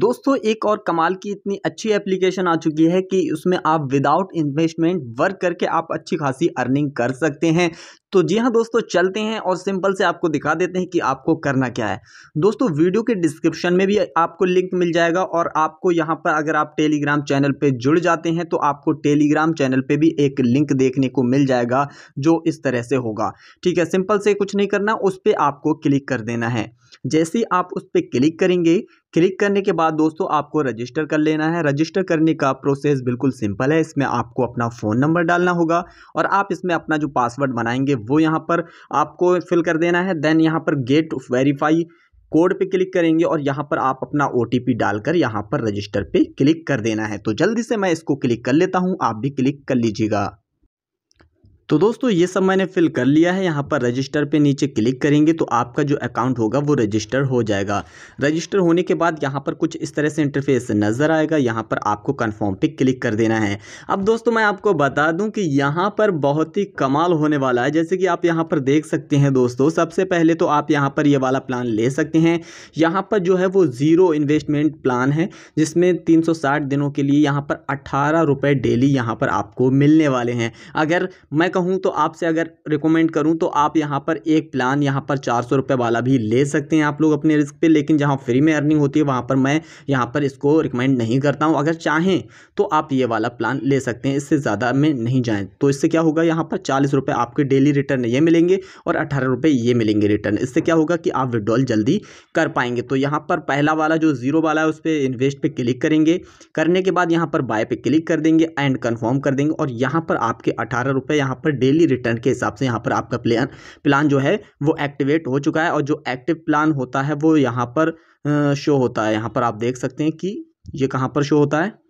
दोस्तों एक और कमाल की इतनी अच्छी एप्लीकेशन आ चुकी है कि उसमें आप विदाउट इन्वेस्टमेंट वर्क करके आप अच्छी खासी अर्निंग कर सकते हैं तो जी हाँ दोस्तों चलते हैं और सिंपल से आपको दिखा देते हैं कि आपको करना क्या है दोस्तों वीडियो के डिस्क्रिप्शन में भी आपको लिंक मिल जाएगा और आपको यहाँ पर अगर आप टेलीग्राम चैनल पे जुड़ जाते हैं तो आपको टेलीग्राम चैनल पे भी एक लिंक देखने को मिल जाएगा जो इस तरह से होगा ठीक है सिंपल से कुछ नहीं करना उस पर आपको क्लिक कर देना है जैसे ही आप उस पर क्लिक करेंगे क्लिक करने के बाद दोस्तों आपको रजिस्टर कर लेना है रजिस्टर करने का प्रोसेस बिल्कुल सिंपल है इसमें आपको अपना फ़ोन नंबर डालना होगा और आप इसमें अपना जो पासवर्ड बनाएंगे वो यहाँ पर आपको फिल कर देना है देन यहाँ पर गेट वेरीफाई कोड पे क्लिक करेंगे और यहाँ पर आप अपना ओ डालकर यहाँ पर रजिस्टर पे क्लिक कर देना है तो जल्दी से मैं इसको क्लिक कर लेता हूँ आप भी क्लिक कर लीजिएगा तो दोस्तों ये सब मैंने फिल कर लिया है यहाँ पर रजिस्टर पे नीचे क्लिक करेंगे तो आपका जो अकाउंट होगा वो रजिस्टर हो जाएगा रजिस्टर होने के बाद यहाँ पर कुछ इस तरह से इंटरफेस नज़र आएगा यहाँ पर आपको कन्फर्म पे क्लिक कर देना है अब दोस्तों मैं आपको बता दूँ कि यहाँ पर बहुत ही कमाल होने वाला है जैसे कि आप यहाँ पर देख सकते हैं दोस्तों सबसे पहले तो आप यहाँ पर ये वाला प्लान ले सकते हैं यहाँ पर जो है वो ज़ीरो इन्वेस्टमेंट प्लान है जिसमें तीन दिनों के लिए यहाँ पर अट्ठारह रुपये डेली यहाँ पर आपको मिलने वाले हैं अगर मैं कहूँ तो आपसे अगर रिकमेंड करूँ तो आप यहाँ पर एक प्लान यहाँ पर चार सौ रुपये वाला भी ले सकते हैं आप लोग अपने रिस्क पे लेकिन जहाँ फ्री में अर्निंग होती है वहाँ पर मैं यहाँ पर इसको रिकमेंड नहीं करता हूँ अगर चाहें तो आप ये वाला प्लान ले सकते हैं इससे ज़्यादा में नहीं जाएँ तो इससे क्या होगा यहाँ पर चालीस आपके डेली रिटर्न ये मिलेंगे और अठारह रुपये ये मिलेंगे रिटर्न इससे क्या होगा कि आप विड्रॉल जल्दी कर पाएंगे तो यहाँ पर पहला वाला जो जीरो वाला है उस पर इन्वेस्ट पर क्लिक करेंगे करने के बाद यहाँ पर बाय पर क्लिक कर देंगे एंड कन्फर्म कर देंगे और यहाँ पर आपके अठारह रुपये यहाँ पर पर डेली रिटर्न के हिसाब से यहाँ पर आपका प्लान प्लान जो है वो एक्टिवेट हो चुका है और जो एक्टिव प्लान होता है वो यहाँ पर शो होता है यहाँ पर आप देख सकते हैं कि ये कहाँ पर शो होता है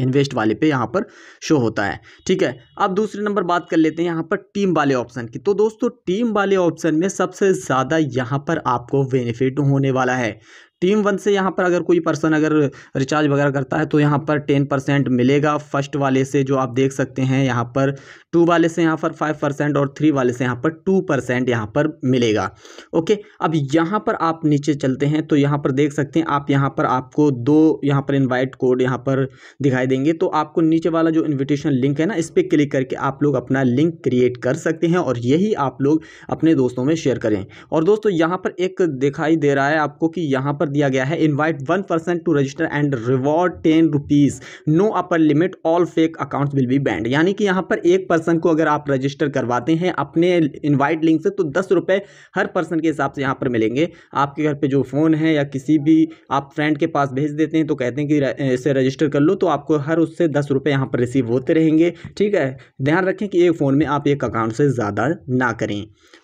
इन्वेस्ट वाले पे यहाँ पर शो होता है ठीक है अब दूसरे नंबर बात कर लेते हैं यहाँ पर टीम वाले ऑप्शन की तो दोस्तों टीम वाले ऑप्शन में सबसे ज़्यादा यहाँ पर आपको बेनिफिट होने वाला है टीम वन से यहाँ पर अगर कोई पर्सन अगर रिचार्ज वगैरह करता है तो यहाँ पर टेन परसेंट मिलेगा फर्स्ट वाले से जो आप देख सकते हैं यहाँ पर टू वाले से यहाँ पर फाइव परसेंट और थ्री वाले से यहाँ पर टू परसेंट यहाँ पर मिलेगा ओके अब यहाँ पर आप नीचे चलते हैं तो यहाँ पर देख सकते हैं आप यहाँ पर आपको दो यहाँ पर इन्वाइट कोड यहाँ पर दिखाई देंगे तो आपको नीचे वाला जो इन्विटेशन लिंक है ना इस पर क्लिक करके आप लोग अपना लिंक क्रिएट कर सकते हैं और यही आप लोग अपने दोस्तों में शेयर करें और दोस्तों यहाँ पर एक दिखाई दे रहा है आपको कि यहाँ पर दिया गया है invite one person to register and reward ten rupees no upper limit all fake accounts will be banned यानी कि यहां पर एक पर्सन को अगर आप रजिस्टर करवाते हैं अपने इनवाइट लिंक से तो दस रुपए हर पर्सन के हिसाब से यहां पर मिलेंगे आपके घर पर जो फ़ोन है या किसी भी आप फ्रेंड के पास भेज देते हैं तो कहते हैं कि इसे रजिस्टर कर लो तो आपको हर उससे दस रुपए यहां पर रिसीव होते रहेंगे ठीक है ध्यान रखें कि एक फ़ोन में आप एक अकाउंट से ज़्यादा ना करें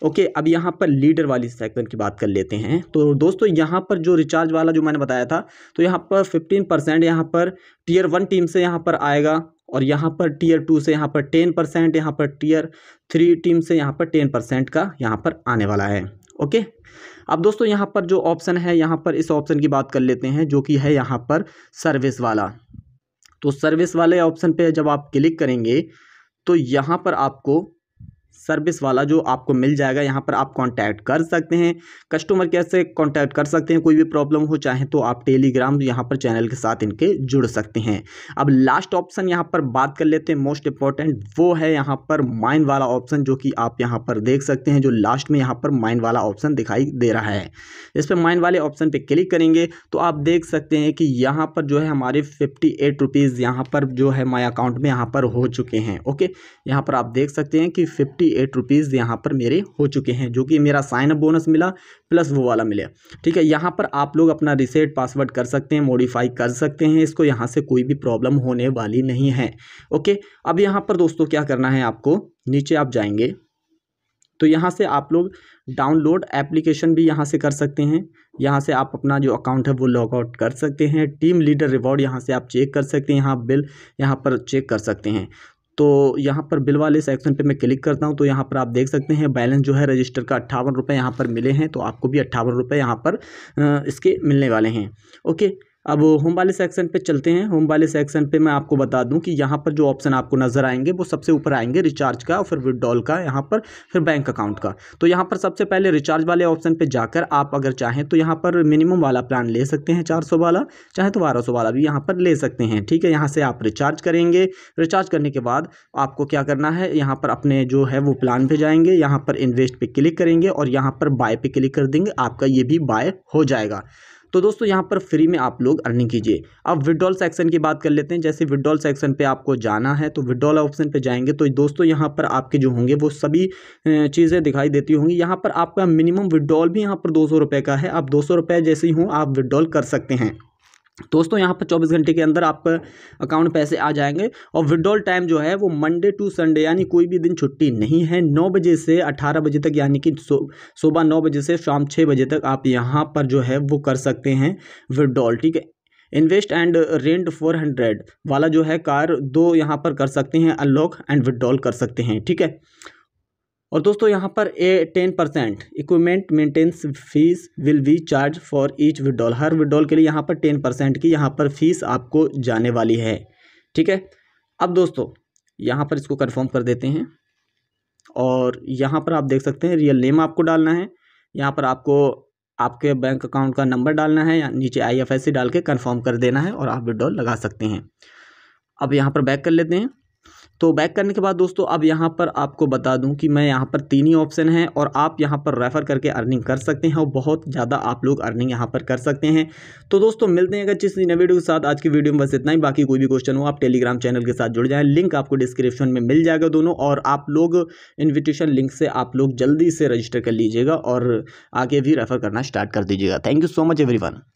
ओके अब यहां पर लीडर वाली सेक्शन की बात कर लेते हैं तो दोस्तों यहां पर जो रिचार्ज चार्ज वाला जो मैंने बताया था तो यहाँ पर फिफ्टीन परसेंट यहाँ पर टीयर वन टीम से यहाँ पर आएगा और यहाँ पर टीयर टू से यहाँ पर टेन परसेंट यहाँ पर टीयर थ्री टीम से यहाँ पर टेन परसेंट का यहाँ पर आने वाला है ओके अब दोस्तों यहाँ पर जो ऑप्शन है यहाँ पर इस ऑप्शन की बात कर लेते हैं जो कि है यहाँ पर सर्विस वाला तो सर्विस वाले ऑप्शन पर जब आप क्लिक करेंगे तो यहाँ पर आपको सर्विस वाला जो आपको मिल जाएगा यहाँ पर आप कांटेक्ट कर सकते हैं कस्टमर केयर से कांटेक्ट कर सकते हैं कोई भी प्रॉब्लम हो चाहे तो आप टेलीग्राम यहाँ पर चैनल के साथ इनके जुड़ सकते हैं अब लास्ट ऑप्शन यहाँ पर बात कर लेते हैं मोस्ट इंपॉर्टेंट वो है यहाँ पर माइन वाला ऑप्शन जो कि आप यहाँ पर देख सकते हैं जो लास्ट में यहाँ पर माइन वाला ऑप्शन दिखाई दे रहा है इस पर माइन वाले ऑप्शन पर क्लिक करेंगे तो आप देख सकते हैं कि यहाँ पर जो है हमारे फिफ्टी एट रुपीज़ पर जो है माई अकाउंट में यहाँ पर हो चुके हैं ओके यहाँ पर आप देख सकते हैं कि फिफ्टी फोर्टी एट रुपीज़ यहाँ पर मेरे हो चुके हैं जो कि मेरा साइन अप बोनस मिला प्लस वो वाला मिला ठीक है यहाँ पर आप लोग अपना रिसेट पासवर्ड कर सकते हैं मॉडिफाई कर सकते हैं इसको यहाँ से कोई भी प्रॉब्लम होने वाली नहीं है ओके अब यहाँ पर दोस्तों क्या करना है आपको नीचे आप जाएंगे तो यहाँ से आप लोग डाउनलोड एप्लीकेशन भी यहाँ से कर सकते हैं यहाँ से आप अपना जो अकाउंट है वो लॉगआउट कर सकते हैं टीम लीडर रिवॉर्ड यहाँ से आप चेक कर सकते हैं यहाँ बिल यहाँ पर चेक कर सकते हैं तो यहाँ पर बिल वाले सेक्शन पे मैं क्लिक करता हूँ तो यहाँ पर आप देख सकते हैं बैलेंस जो है रजिस्टर का अट्ठावन रुपये यहाँ पर मिले हैं तो आपको भी अट्ठावन रुपये यहाँ पर इसके मिलने वाले हैं ओके अब होम वाले सेक्शन पे चलते हैं होम वाले सेक्शन पे मैं आपको बता दूं कि यहाँ पर जो ऑप्शन आपको नज़र आएंगे वो सबसे ऊपर आएंगे रिचार्ज का और फिर विड्रॉल का यहाँ पर फिर बैंक अकाउंट का तो यहाँ पर सबसे पहले रिचार्ज वाले ऑप्शन पे जाकर आप अगर चाहें तो यहाँ पर मिनिमम वाला प्लान ले सकते हैं चार वाला चाहे तो बारह वाला भी यहाँ पर ले सकते हैं ठीक है यहाँ से आप रिचार्ज करेंगे रिचार्ज करने के बाद आपको क्या करना है यहाँ पर अपने जो है वो प्लान पर जाएंगे यहाँ पर इन्वेस्ट पर क्लिक करेंगे और यहाँ पर बाय पर क्लिक कर देंगे आपका ये भी बाय हो जाएगा तो दोस्तों यहाँ पर फ्री में आप लोग अर्निंग कीजिए अब विड्रॉल सेक्शन की बात कर लेते हैं जैसे विड्रॉल सेक्शन पे आपको जाना है तो विड्रॉल ऑप्शन पे जाएंगे तो दोस्तों यहाँ पर आपके जो होंगे वो सभी चीज़ें दिखाई देती होंगी यहाँ पर आपका मिनिमम विड्रॉल भी यहाँ पर दो का है आप दो सौ जैसे ही हों आप विड्रॉल कर सकते हैं दोस्तों यहाँ पर 24 घंटे के अंदर आप अकाउंट पैसे आ जाएंगे और विड्रॉल टाइम जो है वो मंडे टू संडे यानी कोई भी दिन छुट्टी नहीं है 9 बजे से 18 बजे तक यानी कि सुबह 9 बजे से शाम 6 बजे तक आप यहाँ पर जो है वो कर सकते हैं विड्रॉल ठीक है invest and rent four hundred वाला जो है कार दो यहाँ पर कर सकते हैं अनलॉक एंड विड्रॉल कर सकते हैं ठीक है और दोस्तों यहाँ पर a ten percent equipment maintenance fees will be charged for each withdrawal हर विड्रॉल के लिए यहाँ पर टेन परसेंट की यहाँ पर फीस आपको जाने वाली है ठीक है अब दोस्तों यहाँ पर इसको कन्फर्म कर देते हैं और यहाँ पर आप देख सकते हैं रियल नेम आपको डालना है यहाँ पर आपको आपके बैंक अकाउंट का नंबर डालना है या नीचे आई एफ एस सी डाल के कन्फर्म कर देना है और आप विड्रॉल लगा सकते हैं अब यहाँ पर बैक कर लेते हैं तो बैक करने के बाद दोस्तों अब यहाँ पर आपको बता दूं कि मैं यहाँ पर तीन ही ऑप्शन हैं और आप यहाँ पर रेफ़र करके अर्निंग कर सकते हैं और बहुत ज़्यादा आप लोग अर्निंग यहाँ पर कर सकते हैं तो दोस्तों मिलते हैं अगर जिस नई वीडियो के साथ आज की वीडियो में बस इतना ही बाकी कोई भी क्वेश्चन हो आप टेलीग्राम चैनल के साथ जुड़ जाएँ लिंक आपको डिस्क्रिप्शन में मिल जाएगा दोनों और आप लोग इन्विटेशन लिंक से आप लोग जल्दी से रजिस्टर कर लीजिएगा और आगे भी रेफ़र करना स्टार्ट कर दीजिएगा thank you so much every